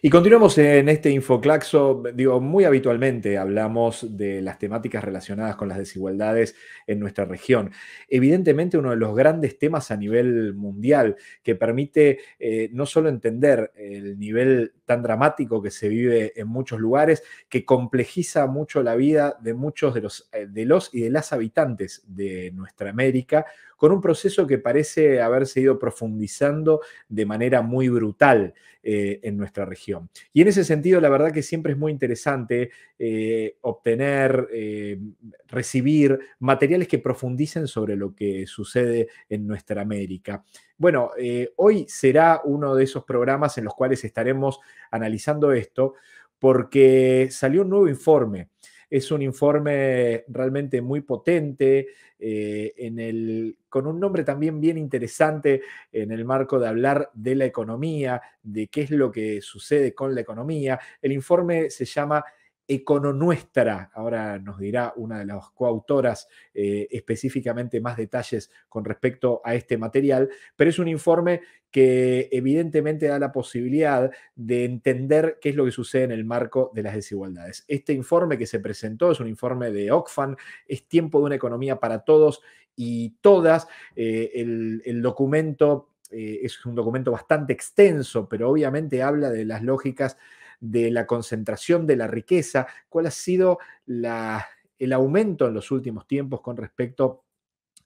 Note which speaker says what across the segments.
Speaker 1: Y continuamos en este Infoclaxo. Digo, muy habitualmente hablamos de las temáticas relacionadas con las desigualdades en nuestra región. Evidentemente, uno de los grandes temas a nivel mundial que permite eh, no solo entender el nivel tan dramático que se vive en muchos lugares, que complejiza mucho la vida de muchos de los eh, y de las habitantes de nuestra América, con un proceso que parece haberse ido profundizando de manera muy brutal eh, en nuestra región. Y en ese sentido, la verdad que siempre es muy interesante eh, obtener, eh, recibir materiales que profundicen sobre lo que sucede en nuestra América. Bueno, hoy será uno de esos programas en los cuales estaremos analizando esto porque salió un nuevo informe es un informe realmente muy potente, eh, en el, con un nombre también bien interesante en el marco de hablar de la economía, de qué es lo que sucede con la economía. El informe se llama nuestra, Ahora nos dirá una de las coautoras eh, específicamente más detalles con respecto a este material, pero es un informe que evidentemente da la posibilidad de entender qué es lo que sucede en el marco de las desigualdades. Este informe que se presentó es un informe de Oxfam, es tiempo de una economía para todos y todas. Eh, el, documento eh, es un documento bastante extenso, pero obviamente habla de las lógicas de la concentración de la riqueza, cuál ha sido el aumento en los últimos tiempos con respecto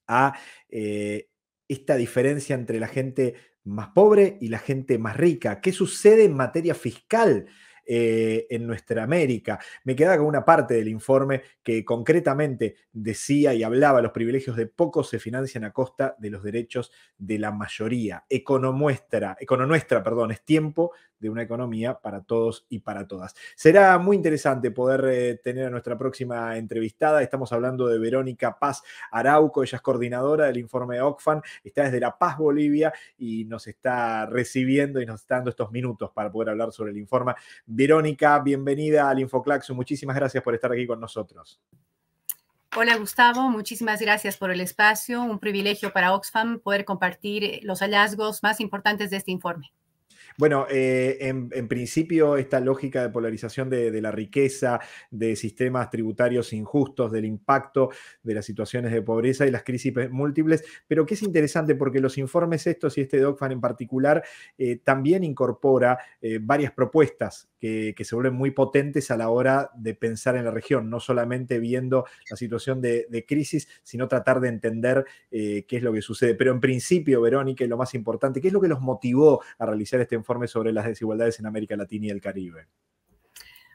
Speaker 1: a eh, esta diferencia entre la gente más pobre y la gente más rica, qué sucede en materia fiscal eh, en nuestra América. Me quedaba con una parte del informe que concretamente decía y hablaba, los privilegios de pocos se financian a costa de los derechos de la mayoría. Economuestra, nuestra perdón, es tiempo de una economía para todos y para todas. Será muy interesante poder eh, tener a nuestra próxima entrevistada. Estamos hablando de Verónica Paz Arauco, ella es coordinadora del informe de OCFAN, está desde La Paz, Bolivia, y nos está recibiendo y nos está dando estos minutos para poder hablar sobre el informe. Verónica, bienvenida al Infoclaxo. Muchísimas gracias por estar aquí con nosotros.
Speaker 2: Hola Gustavo, muchísimas gracias por el espacio. Un privilegio para Oxfam poder compartir los hallazgos más importantes de este informe.
Speaker 1: Bueno, eh, en, principio esta lógica de polarización de, la riqueza, de sistemas tributarios injustos, del impacto de las situaciones de pobreza y las crisis múltiples, pero que es interesante porque los informes estos y este DOCFAN en particular eh, también incorpora eh, varias propuestas que, se vuelven muy potentes a la hora de pensar en la región, no solamente viendo la situación de, crisis, sino tratar de entender qué es lo que sucede. Pero en principio, Verónica, lo más importante, ¿qué es lo que los motivó a realizar este informe sobre las desigualdades en América Latina y el Caribe.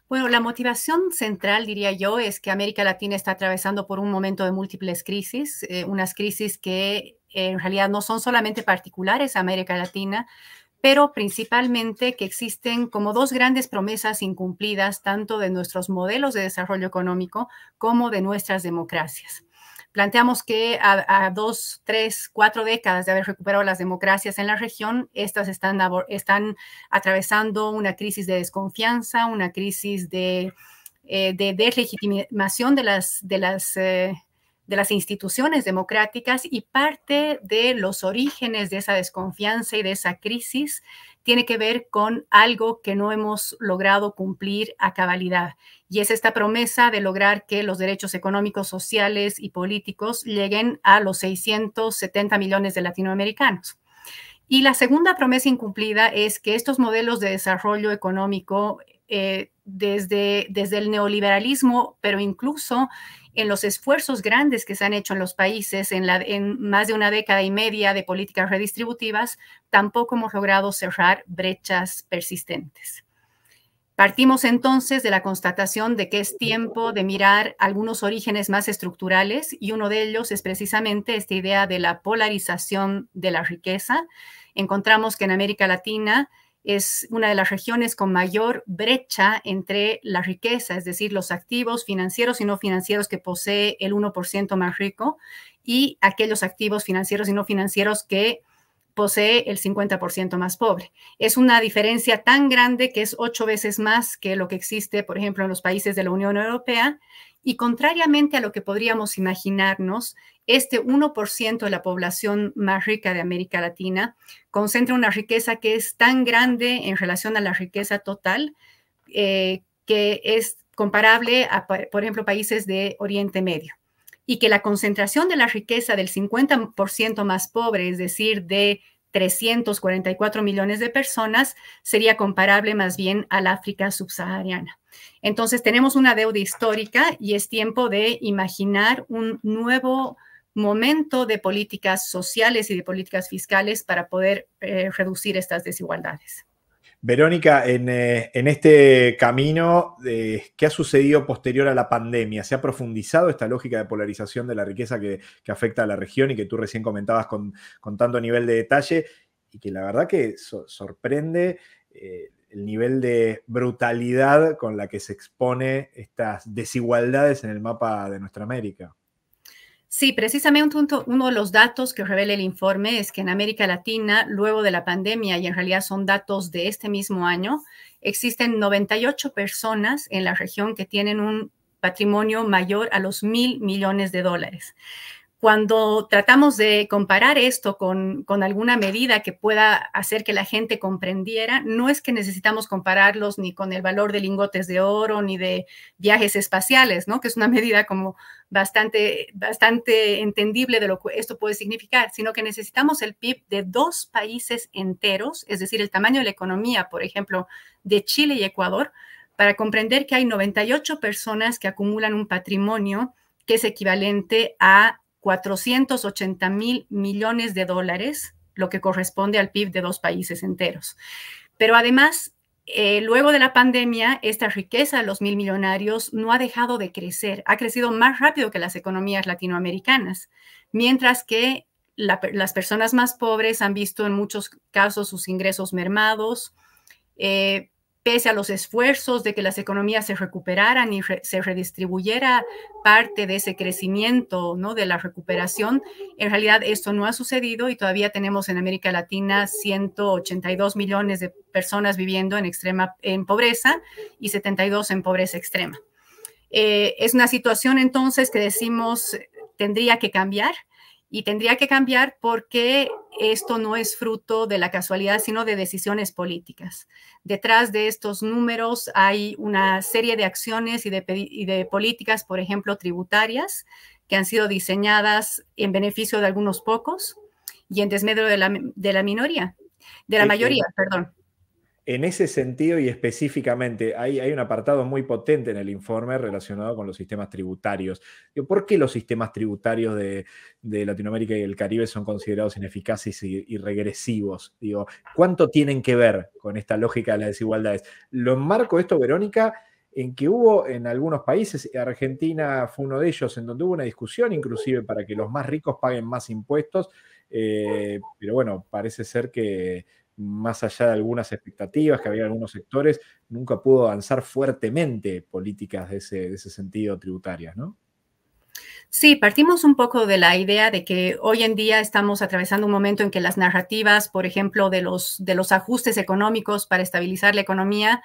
Speaker 2: Bueno, la motivación central, diría yo, es que América Latina está atravesando por un momento de múltiples crisis, eh, unas crisis que eh, en realidad no son solamente particulares a América Latina, pero principalmente que existen como dos grandes promesas incumplidas tanto de nuestros modelos de desarrollo económico como de nuestras democracias. Planteamos que a, dos, tres, cuatro décadas de haber recuperado las democracias en la región, estas están, están atravesando una crisis de desconfianza, una crisis de, eh, deslegitimación de las, de las eh, de las instituciones democráticas y parte de los orígenes de esa desconfianza y de esa crisis tiene que ver con algo que no hemos logrado cumplir a cabalidad. Y es esta promesa de lograr que los derechos económicos, sociales y políticos lleguen a los 670 millones de latinoamericanos. Y la segunda promesa incumplida es que estos modelos de desarrollo económico eh, desde, desde el neoliberalismo, pero incluso en los esfuerzos grandes que se han hecho en los países en más de una década y media de políticas redistributivas, tampoco hemos logrado cerrar brechas persistentes. Partimos entonces de la constatación de que es tiempo de mirar algunos orígenes más estructurales y uno de ellos es precisamente esta idea de la polarización de la riqueza. Encontramos que en América Latina es una de las regiones con mayor brecha entre la riqueza, es decir, los activos financieros y no financieros que posee el 1% más rico y aquellos activos financieros y no financieros que posee el 50% más pobre. Es una diferencia tan grande que es ocho veces más que lo que existe, por ejemplo, en los países de la Unión Europea. Y contrariamente a lo que podríamos imaginarnos, este 1% de la población más rica de América Latina concentra una riqueza que es tan grande en relación a la riqueza total eh, que es comparable a, por ejemplo, países de Oriente Medio. Y que la concentración de la riqueza del 50% más pobre, es decir, de 344 millones de personas, sería comparable más bien al África subsahariana. Entonces tenemos una deuda histórica y es tiempo de imaginar un nuevo momento de políticas sociales y de políticas fiscales para poder eh, reducir estas desigualdades.
Speaker 1: Verónica, eh, en, este camino, de ¿qué ha sucedido posterior a la pandemia? ¿Se ha profundizado esta lógica de polarización de la riqueza que, afecta a la región y que tú recién comentabas con, tanto nivel de detalle? Y que la verdad que sorprende eh, el nivel de brutalidad con la que se expone estas desigualdades en el mapa de nuestra América.
Speaker 2: Sí, precisamente uno de los datos que revela el informe es que en América Latina, luego de la pandemia, y en realidad son datos de este mismo año, existen 98 personas en la región que tienen un patrimonio mayor a los mil millones de dólares cuando tratamos de comparar esto con, alguna medida que pueda hacer que la gente comprendiera, no es que necesitamos compararlos ni con el valor de lingotes de oro ni de viajes espaciales, ¿no? que es una medida como bastante, bastante entendible de lo que esto puede significar, sino que necesitamos el PIB de dos países enteros, es decir, el tamaño de la economía, por ejemplo, de Chile y Ecuador, para comprender que hay 98 personas que acumulan un patrimonio que es equivalente a 480 mil millones de dólares, lo que corresponde al PIB de dos países enteros. Pero además, eh, luego de la pandemia, esta riqueza de los mil millonarios no ha dejado de crecer, ha crecido más rápido que las economías latinoamericanas, mientras que las personas más pobres han visto en muchos casos sus ingresos mermados, eh, pese a los esfuerzos de que las economías se recuperaran y se redistribuyera parte de ese crecimiento, ¿no? De la recuperación, en realidad esto no ha sucedido y todavía tenemos en América Latina 182 millones de personas viviendo en extrema pobreza y 72 en pobreza extrema. Eh, es una situación entonces que decimos tendría que cambiar y tendría que cambiar porque esto no es fruto de la casualidad, sino de decisiones políticas. Detrás de estos números hay una serie de acciones y de, políticas, por ejemplo, tributarias, que han sido diseñadas en beneficio de algunos pocos y en desmedro de la, de la minoría, de la mayoría, perdón.
Speaker 1: En ese sentido y específicamente, hay, un apartado muy potente en el informe relacionado con los sistemas tributarios. ¿Por qué los sistemas tributarios de, Latinoamérica y el Caribe son considerados ineficaces y, regresivos? ¿Cuánto tienen que ver con esta lógica de las desigualdades? Lo enmarco esto, Verónica, en que hubo en algunos países, Argentina fue uno de ellos, en donde hubo una discusión inclusive para que los más ricos paguen más impuestos, eh, pero bueno, parece ser que más allá de algunas expectativas que había en algunos sectores, nunca pudo avanzar fuertemente políticas de ese, de ese sentido tributarias, ¿no?
Speaker 2: Sí, partimos un poco de la idea de que hoy en día estamos atravesando un momento en que las narrativas, por ejemplo, de los, de los ajustes económicos para estabilizar la economía,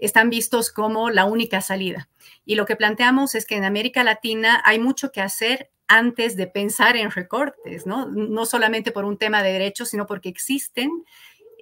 Speaker 2: están vistos como la única salida. Y lo que planteamos es que en América Latina hay mucho que hacer antes de pensar en recortes, ¿no? No solamente por un tema de derechos, sino porque existen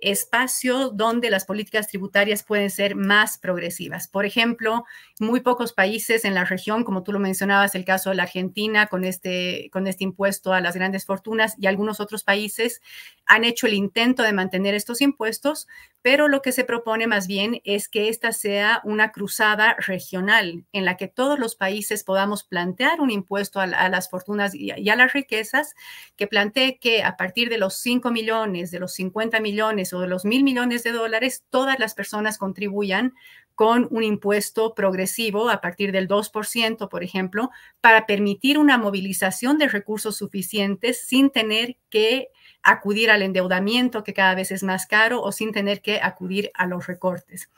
Speaker 2: espacio donde las políticas tributarias pueden ser más progresivas. Por ejemplo, muy pocos países en la región, como tú lo mencionabas, el caso de la Argentina con este, con este impuesto a las grandes fortunas y algunos otros países han hecho el intento de mantener estos impuestos, pero lo que se propone más bien es que esta sea una cruzada regional en la que todos los países podamos plantear un impuesto a, las fortunas y a, las riquezas que plantee que a partir de los 5 millones, de los 50 millones o de los mil millones de dólares, todas las personas contribuyan con un impuesto progresivo a partir del 2%, por ejemplo, para permitir una movilización de recursos suficientes sin tener que acudir al endeudamiento que cada vez es más caro o sin tener que acudir a los recortes.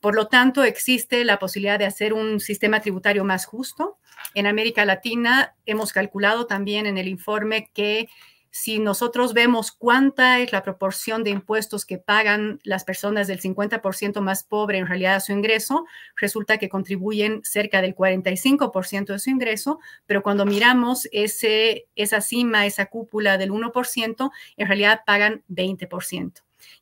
Speaker 2: Por lo tanto, existe la posibilidad de hacer un sistema tributario más justo. En América Latina hemos calculado también en el informe que si nosotros vemos cuánta es la proporción de impuestos que pagan las personas del 50% más pobre en realidad a su ingreso, resulta que contribuyen cerca del 45% de su ingreso, pero cuando miramos esa cima, esa cúpula del 1%, en realidad pagan 20%.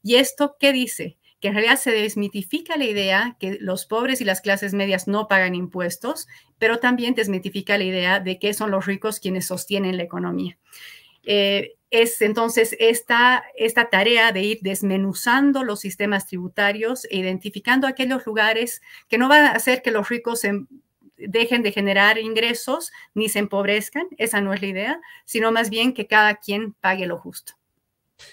Speaker 2: ¿Y esto qué dice? que en realidad se desmitifica la idea que los pobres y las clases medias no pagan impuestos, pero también desmitifica la idea de que son los ricos quienes sostienen la economía. Eh, es entonces esta, esta tarea de ir desmenuzando los sistemas tributarios e identificando aquellos lugares que no van a hacer que los ricos em, dejen de generar ingresos ni se empobrezcan, esa no es la idea, sino más bien que cada quien pague lo justo.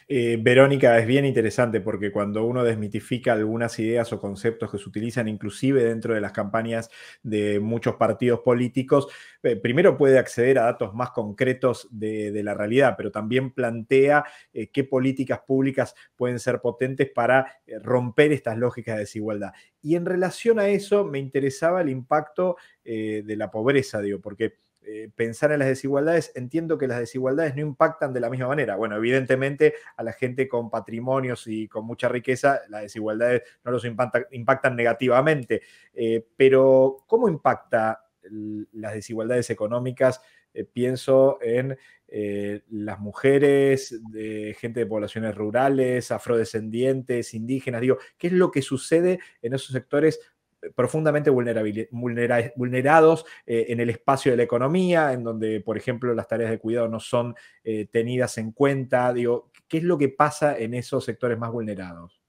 Speaker 1: Eh, Verónica, es bien interesante porque cuando uno desmitifica algunas ideas o conceptos que se utilizan inclusive dentro de las campañas de muchos partidos políticos, eh, primero puede acceder a datos más concretos de, la realidad, pero también plantea eh, qué políticas públicas pueden ser potentes para romper estas lógicas de desigualdad. Y en relación a eso, me interesaba el impacto de la pobreza, digo, porque eh, pensar en las desigualdades, entiendo que las desigualdades no impactan de la misma manera. Bueno, evidentemente a la gente con patrimonios y con mucha riqueza, las desigualdades no los impactan, impactan negativamente, eh, pero ¿cómo impacta las desigualdades económicas? Eh, pienso en las mujeres, gente de poblaciones rurales, afrodescendientes, indígenas, digo, ¿qué es lo que sucede en esos sectores profundamente vulnerados eh, en el espacio de la economía, en donde, por ejemplo, las tareas de cuidado no son eh, tenidas en cuenta. Digo, ¿qué es lo que pasa en esos sectores más vulnerados?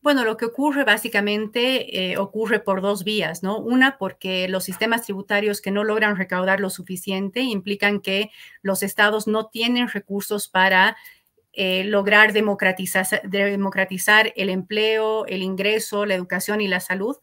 Speaker 2: Bueno, lo que ocurre básicamente eh, ocurre por dos vías, ¿no? Una, porque los sistemas tributarios que no logran recaudar lo suficiente implican que los estados no tienen recursos para eh, lograr democratizar, democratizar el empleo, el ingreso, la educación y la salud.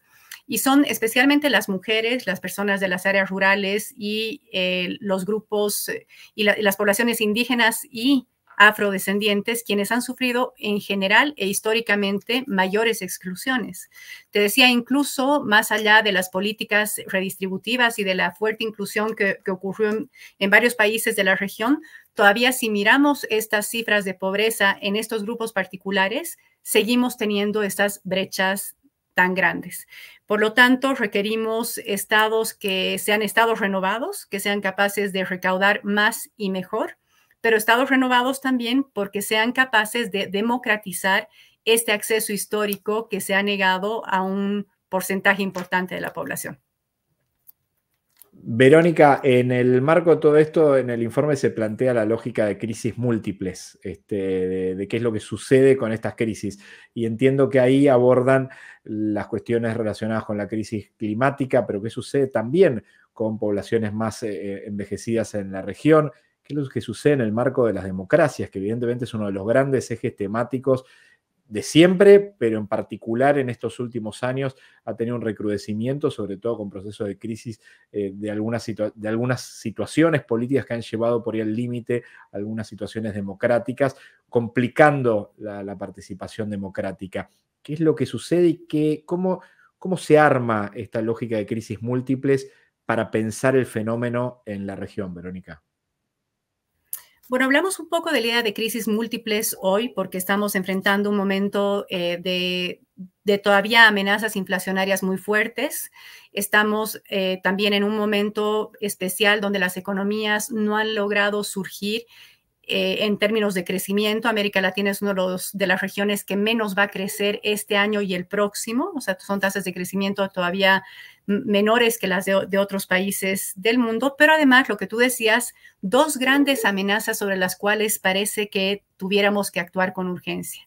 Speaker 2: Y son especialmente las mujeres, las personas de las áreas rurales y eh, los grupos eh, y las poblaciones indígenas y afrodescendientes, quienes han sufrido en general e históricamente mayores exclusiones. Te decía, incluso más allá de las políticas redistributivas y de la fuerte inclusión que, ocurrió en, en varios países de la región, todavía si miramos estas cifras de pobreza en estos grupos particulares, seguimos teniendo estas brechas tan grandes. Por lo tanto, requerimos estados que sean estados renovados, que sean capaces de recaudar más y mejor, pero estados renovados también porque sean capaces de democratizar este acceso histórico que se ha negado a un porcentaje importante de la población.
Speaker 1: Verónica, en el marco de todo esto, en el informe se plantea la lógica de crisis múltiples, este, de, qué es lo que sucede con estas crisis. Y entiendo que ahí abordan las cuestiones relacionadas con la crisis climática, pero qué sucede también con poblaciones más eh, eh, envejecidas en la región, qué es lo que sucede en el marco de las democracias, que evidentemente es uno de los grandes ejes temáticos de siempre, pero en particular en estos últimos años ha tenido un recrudecimiento, sobre todo con procesos de crisis eh, de, algunas de algunas situaciones políticas que han llevado por ahí al límite algunas situaciones democráticas, complicando la, participación democrática. ¿Qué es lo que sucede y qué, cómo, cómo se arma esta lógica de crisis múltiples para pensar el fenómeno en la región, Verónica?
Speaker 2: Bueno, hablamos un poco de la idea de crisis múltiples hoy porque estamos enfrentando un momento eh, de, todavía amenazas inflacionarias muy fuertes. Estamos eh, también en un momento especial donde las economías no han logrado surgir eh, en términos de crecimiento. América Latina es una de, de, las regiones que menos va a crecer este año y el próximo. O sea, son tasas de crecimiento todavía menores que las de, otros países del mundo, pero además lo que tú decías, dos grandes amenazas sobre las cuales parece que tuviéramos que actuar con urgencia.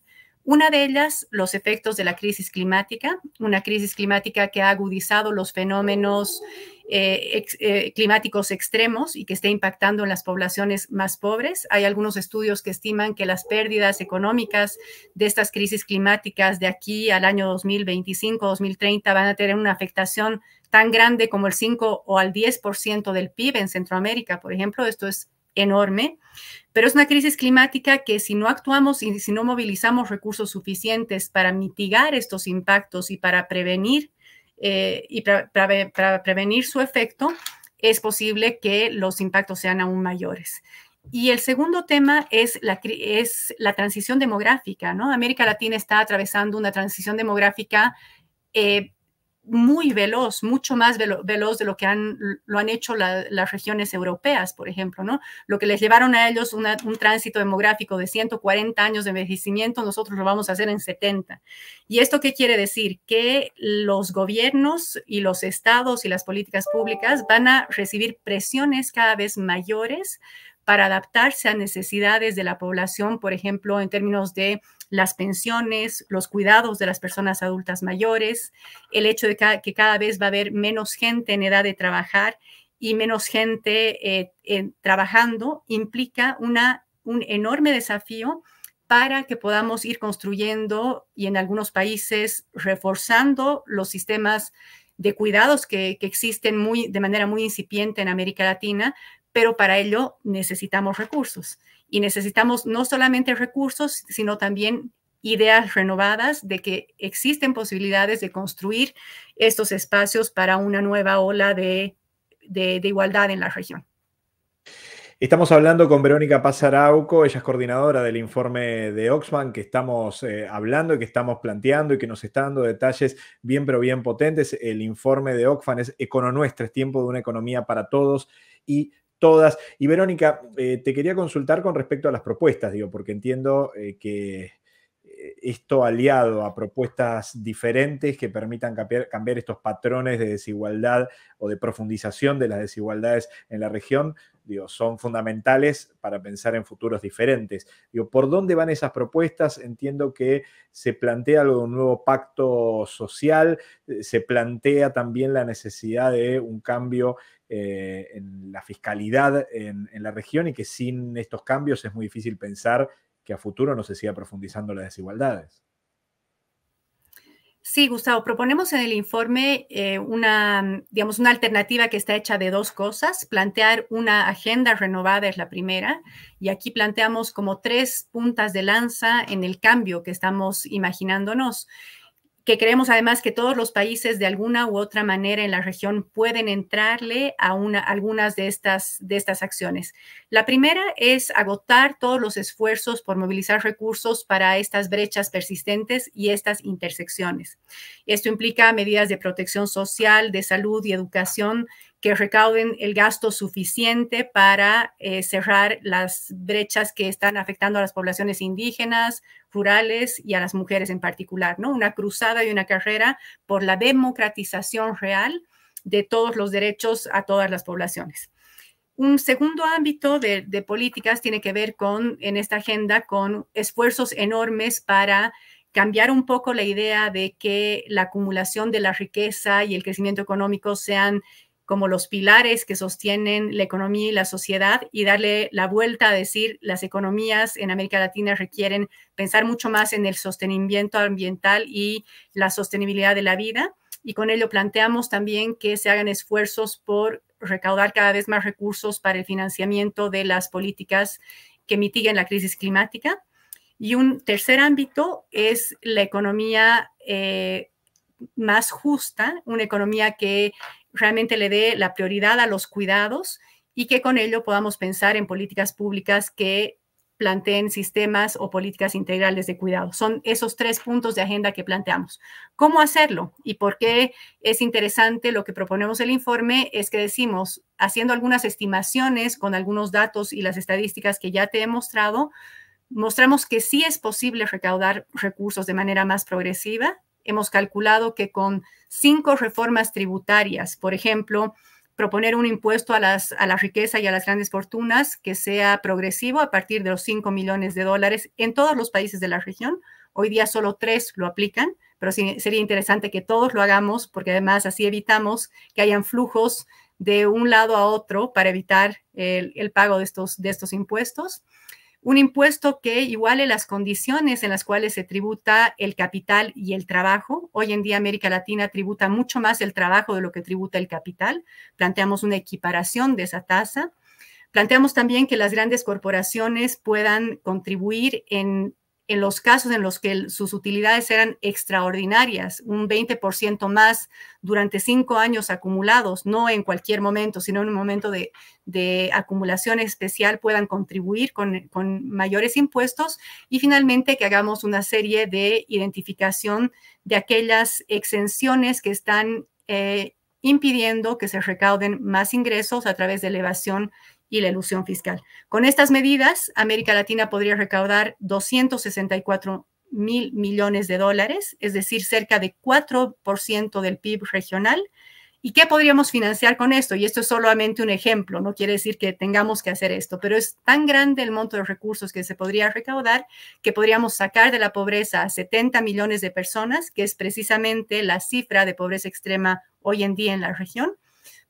Speaker 2: Una de ellas, los efectos de la crisis climática, una crisis climática que ha agudizado los fenómenos eh, eh, climáticos extremos y que está impactando en las poblaciones más pobres. Hay algunos estudios que estiman que las pérdidas económicas de estas crisis climáticas de aquí al año 2025-2030 van a tener una afectación tan grande como el 5 o al 10% del PIB en Centroamérica, por ejemplo. Esto es enorme, pero es una crisis climática que si no actuamos y si no movilizamos recursos suficientes para mitigar estos impactos y para prevenir, eh, y para, prevenir su efecto, es posible que los impactos sean aún mayores. Y el segundo tema es la, es la transición demográfica, ¿no? América Latina está atravesando una transición demográfica eh, muy veloz, mucho más veloz de lo que lo han hecho las regiones europeas, por ejemplo, ¿no? Lo que les llevaron a ellos un tránsito demográfico de 140 años de envejecimiento, nosotros lo vamos a hacer en 70. ¿Y esto qué quiere decir? Que los gobiernos y los estados y las políticas públicas van a recibir presiones cada vez mayores para adaptarse a necesidades de la población, por ejemplo, en términos de las pensiones, los cuidados de las personas adultas mayores, el hecho de que cada vez va a haber menos gente en edad de trabajar y menos gente eh, trabajando, implica una, un enorme desafío para que podamos ir construyendo y en algunos países reforzando los sistemas de cuidados que, que, existen muy, de manera muy incipiente en América Latina, pero para ello necesitamos recursos y necesitamos no solamente recursos, sino también ideas renovadas de que existen posibilidades de construir estos espacios para una nueva ola de, igualdad en la región.
Speaker 1: Estamos hablando con Verónica Paz Arauco, ella es coordinadora del informe de Oxfam que estamos eh, hablando y que estamos planteando y que nos está dando detalles bien pero bien potentes. El informe de Oxfam es Econo es tiempo de una economía para todos y todas. Y Verónica, eh, te quería consultar con respecto a las propuestas, digo, porque entiendo eh, que eh, esto aliado a propuestas diferentes que permitan cambiar, estos patrones de desigualdad o de profundización de las desigualdades en la región, digo, son fundamentales para pensar en futuros diferentes. Digo, ¿Por dónde van esas propuestas? Entiendo que se plantea algo de un nuevo pacto social, se plantea también la necesidad de un cambio eh, en la fiscalidad en, la región y que sin estos cambios es muy difícil pensar que a futuro no se siga profundizando las desigualdades.
Speaker 2: Sí, Gustavo, proponemos en el informe eh, una, digamos, una alternativa que está hecha de dos cosas. Plantear una agenda renovada es la primera, y aquí planteamos como tres puntas de lanza en el cambio que estamos imaginándonos que creemos además que todos los países de alguna u otra manera en la región pueden entrarle a una, algunas de estas, de estas acciones. La primera es agotar todos los esfuerzos por movilizar recursos para estas brechas persistentes y estas intersecciones. Esto implica medidas de protección social, de salud y educación que recauden el gasto suficiente para eh, cerrar las brechas que están afectando a las poblaciones indígenas, rurales y a las mujeres en particular, ¿no? Una cruzada y una carrera por la democratización real de todos los derechos a todas las poblaciones. Un segundo ámbito de, de, políticas tiene que ver con, en esta agenda, con esfuerzos enormes para cambiar un poco la idea de que la acumulación de la riqueza y el crecimiento económico sean como los pilares que sostienen la economía y la sociedad y darle la vuelta a decir las economías en América Latina requieren pensar mucho más en el sostenimiento ambiental y la sostenibilidad de la vida. Y con ello planteamos también que se hagan esfuerzos por recaudar cada vez más recursos para el financiamiento de las políticas que mitiguen la crisis climática. Y un tercer ámbito es la economía eh, más justa, una economía que realmente le dé la prioridad a los cuidados y que con ello podamos pensar en políticas públicas que planteen sistemas o políticas integrales de cuidado. Son esos tres puntos de agenda que planteamos. ¿Cómo hacerlo? Y por qué es interesante lo que proponemos el informe es que decimos, haciendo algunas estimaciones con algunos datos y las estadísticas que ya te he mostrado, mostramos que sí es posible recaudar recursos de manera más progresiva, hemos calculado que con cinco reformas tributarias, por ejemplo, proponer un impuesto a, las, la riqueza y a las grandes fortunas que sea progresivo a partir de los 5 millones de dólares en todos los países de la región. Hoy día solo tres lo aplican, pero sería interesante que todos lo hagamos porque además así evitamos que hayan flujos de un lado a otro para evitar el, pago de estos, de estos impuestos un impuesto que iguale las condiciones en las cuales se tributa el capital y el trabajo. Hoy en día América Latina tributa mucho más el trabajo de lo que tributa el capital. Planteamos una equiparación de esa tasa. Planteamos también que las grandes corporaciones puedan contribuir en en los casos en los que sus utilidades eran extraordinarias, un 20% más durante cinco años acumulados, no en cualquier momento, sino en un momento de, acumulación especial, puedan contribuir con, mayores impuestos y finalmente que hagamos una serie de identificación de aquellas exenciones que están eh, impidiendo que se recauden más ingresos a través de elevación y la ilusión fiscal. Con estas medidas, América Latina podría recaudar 264 mil millones de dólares, es decir, cerca de 4% del PIB regional. ¿Y qué podríamos financiar con esto? Y esto es solamente un ejemplo, no quiere decir que tengamos que hacer esto, pero es tan grande el monto de recursos que se podría recaudar que podríamos sacar de la pobreza a 70 millones de personas, que es precisamente la cifra de pobreza extrema hoy en día en la región,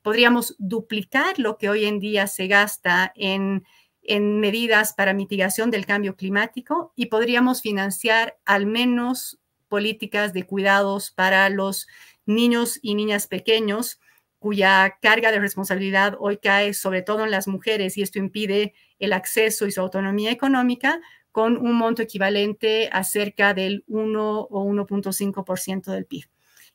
Speaker 2: podríamos duplicar lo que hoy en día se gasta en, medidas para mitigación del cambio climático y podríamos financiar al menos políticas de cuidados para los niños y niñas pequeños cuya carga de responsabilidad hoy cae sobre todo en las mujeres y esto impide el acceso y su autonomía económica con un monto equivalente a cerca del 1 o 1.5% del PIB.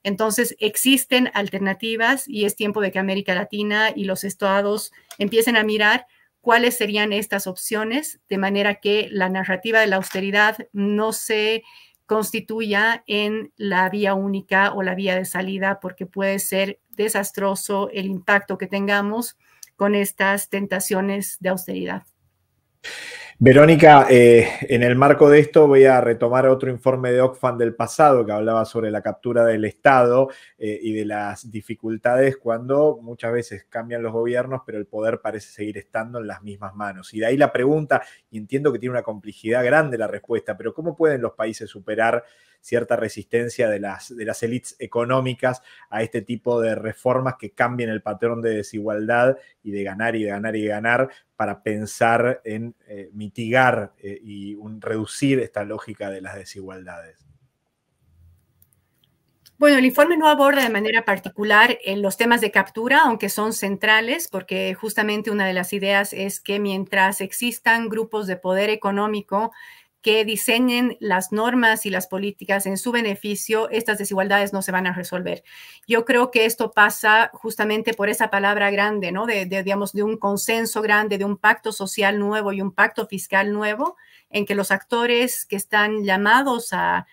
Speaker 2: Entonces, existen alternativas y es tiempo de que América Latina y los estados empiecen a mirar cuáles serían estas opciones, de manera que la narrativa de la austeridad no se constituya en la vía única o la vía de salida, porque puede ser desastroso el impacto que tengamos con estas tentaciones de austeridad.
Speaker 1: Verónica, eh, en el marco de esto voy a retomar otro informe de Oxfam del pasado que hablaba sobre la captura del Estado eh, y de las dificultades cuando muchas veces cambian los gobiernos, pero el poder parece seguir estando en las mismas manos. Y de ahí la pregunta, y entiendo que tiene una complejidad grande la respuesta, pero ¿cómo pueden los países superar cierta resistencia de las, de las élites económicas a este tipo de reformas que cambien el patrón de desigualdad y de ganar y de ganar y de ganar para pensar en eh, mitigar eh, y reducir esta lógica de las desigualdades.
Speaker 2: Bueno, el informe no aborda de manera particular eh, los temas de captura, aunque son centrales, porque justamente una de las ideas es que mientras existan grupos de poder económico que diseñen las normas y las políticas en su beneficio, estas desigualdades no se van a resolver. Yo creo que esto pasa justamente por esa palabra grande, ¿no? De, digamos, de un consenso grande, de un pacto social nuevo y un pacto fiscal nuevo, en que los actores que están llamados a,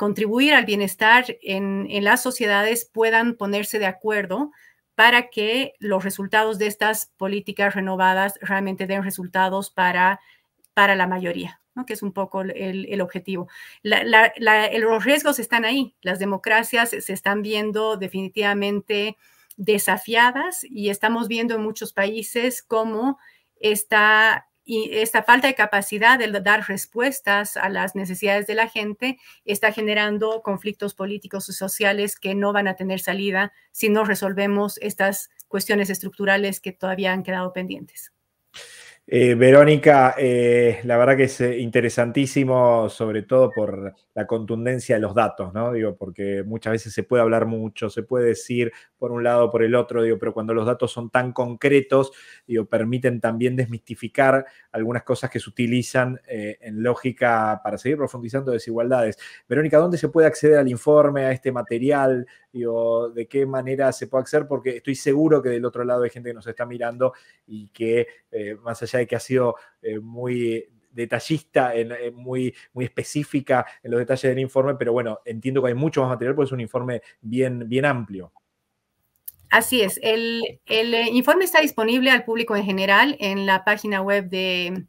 Speaker 2: contribuir al bienestar en, en las sociedades puedan ponerse de acuerdo para que los resultados de estas políticas renovadas realmente den resultados para para la mayoría, que es un poco el, objetivo. los riesgos están ahí, las democracias se están viendo definitivamente desafiadas y estamos viendo en muchos países cómo esta falta de capacidad de dar respuestas a las necesidades de la gente está generando conflictos políticos y sociales que no van a tener salida si no resolvemos estas cuestiones estructurales que todavía han quedado pendientes.
Speaker 1: Eh, Verónica, eh, la verdad que es eh, interesantísimo, sobre todo por la contundencia de los datos, ¿no? Digo, porque muchas veces se puede hablar mucho, se puede decir por un lado, o por el otro, digo, pero cuando los datos son tan concretos, permiten también desmistificar algunas cosas que se utilizan en lógica para seguir profundizando desigualdades. Verónica, ¿dónde se puede acceder al informe, a este material? ¿de qué manera se puede acceder? Porque estoy seguro que del otro lado hay gente que nos está mirando y que más allá de que ha sido eh, muy detallista, eh, muy, muy específica en los detalles del informe, pero bueno, entiendo que hay mucho más material porque es un informe bien, bien amplio.
Speaker 2: Así es, el, el eh, informe está disponible al público en general en la página web de, en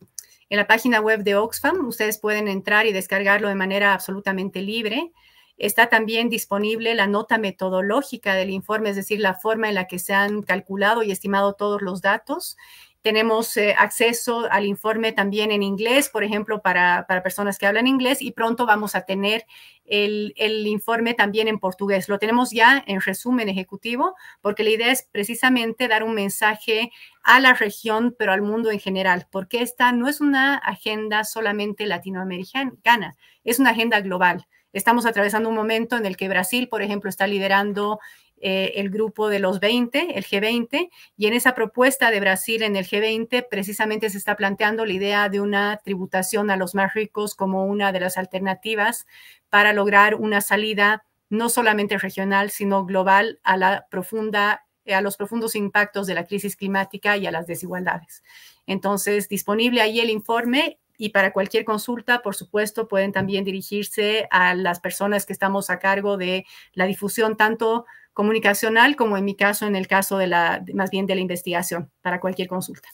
Speaker 2: la página web de Oxfam. Ustedes pueden entrar y descargarlo de manera absolutamente libre. Está también disponible la nota metodológica del informe, es decir, la forma en la que se han calculado y estimado todos los datos. Tenemos eh, acceso al informe también en inglés, por ejemplo, para, personas que hablan inglés y pronto vamos a tener el, el, informe también en portugués. Lo tenemos ya en resumen ejecutivo porque la idea es precisamente dar un mensaje a la región, pero al mundo en general, porque esta no es una agenda solamente latinoamericana, es una agenda global. Estamos atravesando un momento en el que Brasil, por ejemplo, está liderando eh, el grupo de los 20, el G20, y en esa propuesta de Brasil en el G20 precisamente se está planteando la idea de una tributación a los más ricos como una de las alternativas para lograr una salida no solamente regional, sino global a la profunda a los profundos impactos de la crisis climática y a las desigualdades. Entonces, disponible ahí el informe y para cualquier consulta, por supuesto, pueden también dirigirse a las personas que estamos a cargo de la difusión tanto comunicacional, como en mi caso, en el caso de la, más bien de la investigación, para cualquier consulta.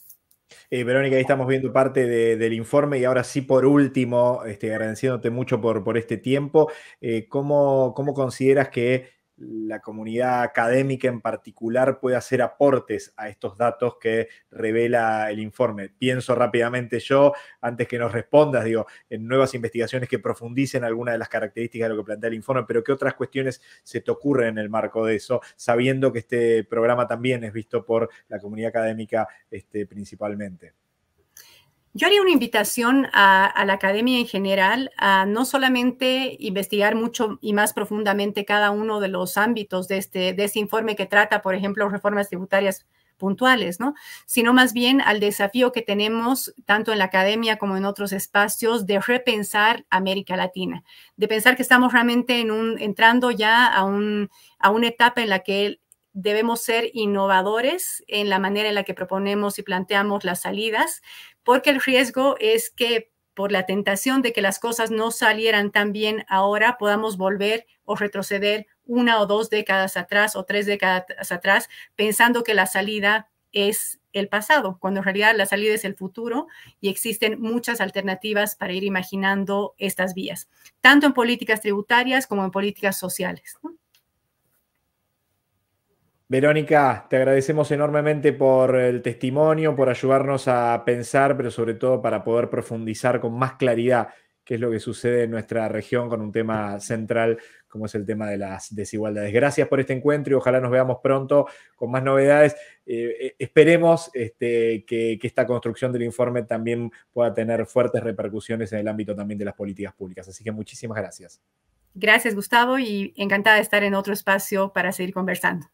Speaker 1: Eh, Verónica, ahí estamos viendo parte del informe y ahora sí, por último, este, agradeciéndote mucho por, por este tiempo, eh, ¿cómo, ¿cómo, consideras que la comunidad académica en particular puede hacer aportes a estos datos que revela el informe. Pienso rápidamente yo, antes que nos respondas, digo, en nuevas investigaciones que profundicen alguna de las características de lo que plantea el informe, pero ¿qué otras cuestiones se te ocurren en el marco de eso, sabiendo que este programa también es visto por la comunidad académica este, principalmente?
Speaker 2: Yo haría una invitación a, la academia en general a no solamente investigar mucho y más profundamente cada uno de los ámbitos este, de este, informe que trata, por ejemplo, reformas tributarias puntuales, ¿no? Sino más bien al desafío que tenemos tanto en la academia como en otros espacios de repensar América Latina, de pensar que estamos realmente en un, entrando ya a, un, a una etapa en la que debemos ser innovadores en la manera en la que proponemos y planteamos las salidas, porque el riesgo es que por la tentación de que las cosas no salieran tan bien ahora, podamos volver o retroceder una o dos décadas atrás o tres décadas atrás, pensando que la salida es el pasado, cuando en realidad la salida es el futuro y existen muchas alternativas para ir imaginando estas vías, tanto en políticas tributarias como en políticas sociales.
Speaker 1: Verónica, te agradecemos enormemente por el testimonio, por ayudarnos a pensar, pero sobre todo para poder profundizar con más claridad qué es lo que sucede en nuestra región con un tema central como es el tema de las desigualdades. Gracias por este encuentro y ojalá nos veamos pronto con más novedades. Eh, eh, esperemos este, que, esta construcción del informe también pueda tener fuertes repercusiones en el ámbito también de las políticas públicas. Así que muchísimas gracias.
Speaker 2: Gracias, Gustavo, y encantada de estar en otro espacio para seguir conversando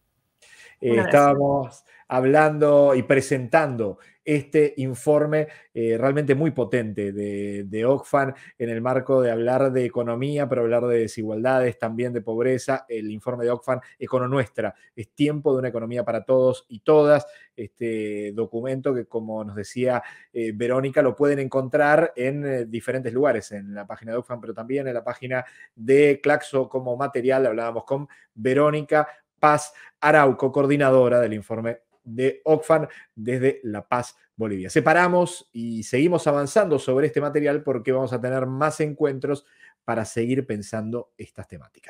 Speaker 1: estábamos hablando y presentando este informe eh, realmente muy potente de, de Oxfam en el marco de hablar de economía, pero hablar de desigualdades, también de pobreza. El informe de Oxfam, Econo Nuestra, es tiempo de una economía para todos y todas. Este documento que, como nos decía eh, Verónica, lo pueden encontrar en eh, diferentes lugares, en la página de Oxfam, pero también en la página de Claxo como material. Hablábamos con Verónica Paz Arauco, coordinadora del informe de OCFAN desde La Paz, Bolivia. Separamos y seguimos avanzando sobre este material porque vamos a tener más encuentros para seguir pensando estas temáticas.